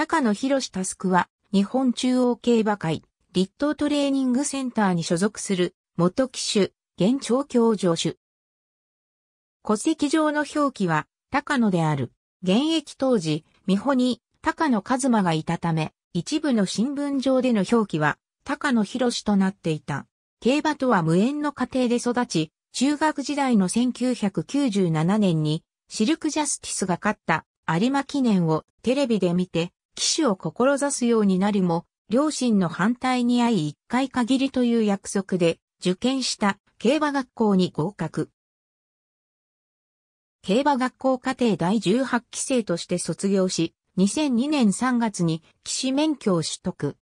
高野博士タスクは、日本中央競馬会、立東トレーニングセンターに所属する、元騎手、現調教助手。戸籍上の表記は、高野である。現役当時、美穂に、高野一馬がいたため、一部の新聞上での表記は、高野博士となっていた。競馬とは無縁の家庭で育ち、中学時代の1997年に、シルクジャスティスが勝った有馬記念をテレビで見て、騎手を志すようになりも、両親の反対に会い一回限りという約束で、受験した競馬学校に合格。競馬学校課程第18期生として卒業し、2002年3月に騎士免許を取得。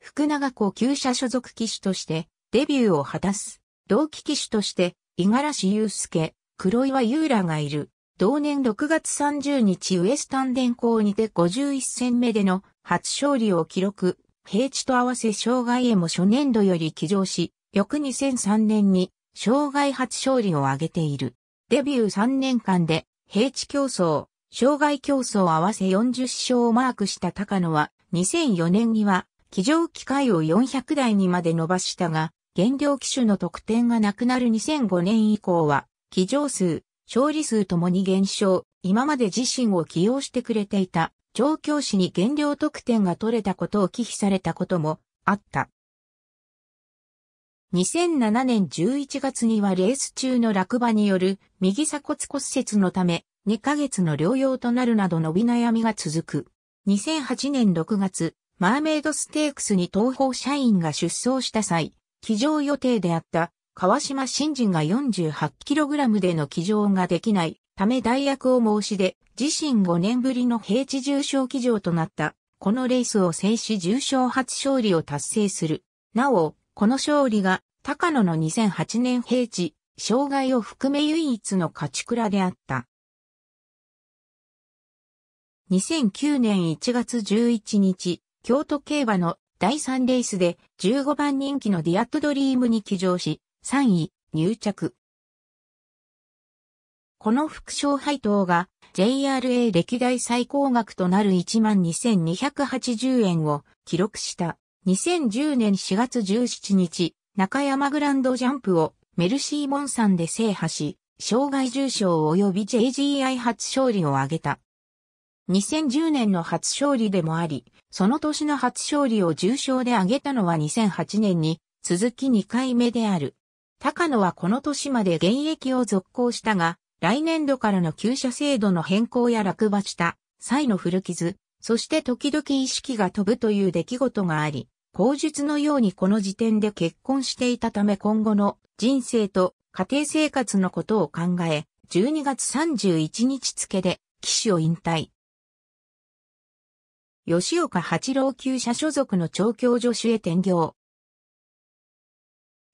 福永校旧社所属騎手としてデビューを果たす。同期騎手として、五十嵐祐介、黒岩優らがいる。同年6月30日ウエスタン電工にて51戦目での初勝利を記録、平地と合わせ障害へも初年度より起乗し、翌2003年に障害初勝利を挙げている。デビュー3年間で平地競争、障害競争合わせ40勝をマークした高野は2004年には起乗機会を400台にまで伸ばしたが、減量機種の得点がなくなる2005年以降は、起乗数、勝利数ともに減少、今まで自身を起用してくれていた、調教師に減量得点が取れたことを忌避されたこともあった。2007年11月にはレース中の落馬による右鎖骨骨折のため2ヶ月の療養となるなど伸び悩みが続く。2008年6月、マーメイドステークスに東方社員が出走した際、騎乗予定であった川島新人が 48kg での騎乗ができないため代役を申し出、自身5年ぶりの平地重賞騎乗となった。このレースを制し重賞初勝利を達成する。なお、この勝利が高野の2008年平地、障害を含め唯一の勝ち倉であった。2009年1月11日、京都競馬の第3レースで15番人気のディアットドリームに騎乗し、3位、入着。この副賞配当が JRA 歴代最高額となる12,280円を記録した2010年4月17日、中山グランドジャンプをメルシーモンさんで制覇し、障害重賞及び JGI 初勝利を挙げた。2010年の初勝利でもあり、その年の初勝利を重賞で挙げたのは2008年に続き2回目である。高野はこの年まで現役を続行したが、来年度からの旧車制度の変更や落馬した際の古傷、そして時々意識が飛ぶという出来事があり、口述のようにこの時点で結婚していたため今後の人生と家庭生活のことを考え、12月31日付で騎士を引退。吉岡八郎旧社所属の調教助手へ転業。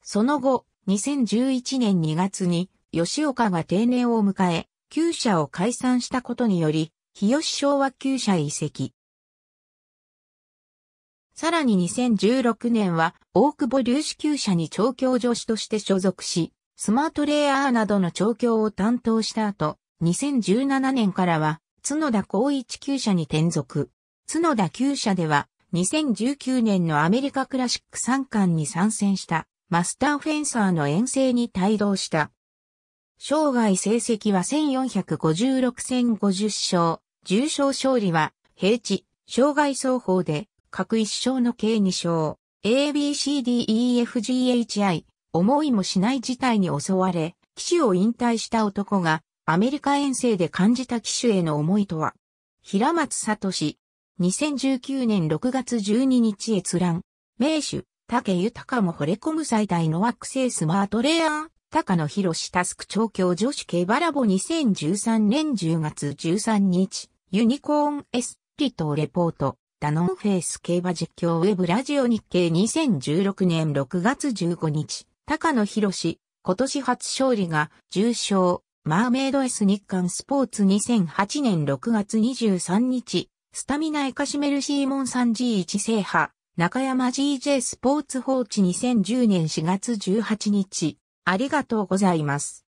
その後、2011年2月に吉岡が定年を迎え、旧社を解散したことにより、日吉昭和旧社移籍。さらに2016年は大久保粒子旧社に調教助手として所属し、スマートレイヤーなどの調教を担当した後、2017年からは角田光一旧社に転属。角田旧社では2019年のアメリカクラシック3冠に参戦した。マスターフェンサーの遠征に帯同した。生涯成績は1456戦50勝、重賞勝利は平地、生涯双方で各1勝の計2勝、ABCDEFGHI、思いもしない事態に襲われ、騎手を引退した男がアメリカ遠征で感じた騎手への思いとは、平松聡、2019年6月12日閲覧、名手、竹豊も惚れ込む最大の惑星スマートレア高野博士タスク調教女子競馬ラボ2013年10月13日、ユニコーン S、リトーレポート、ダノンフェイス競馬実況ウェブラジオ日経2016年6月15日、高野博士、今年初勝利が、重賞、マーメイド S 日刊スポーツ2008年6月23日、スタミナエカシメルシーモン 3G1 制覇、中山 GJ スポーツ放置2010年4月18日、ありがとうございます。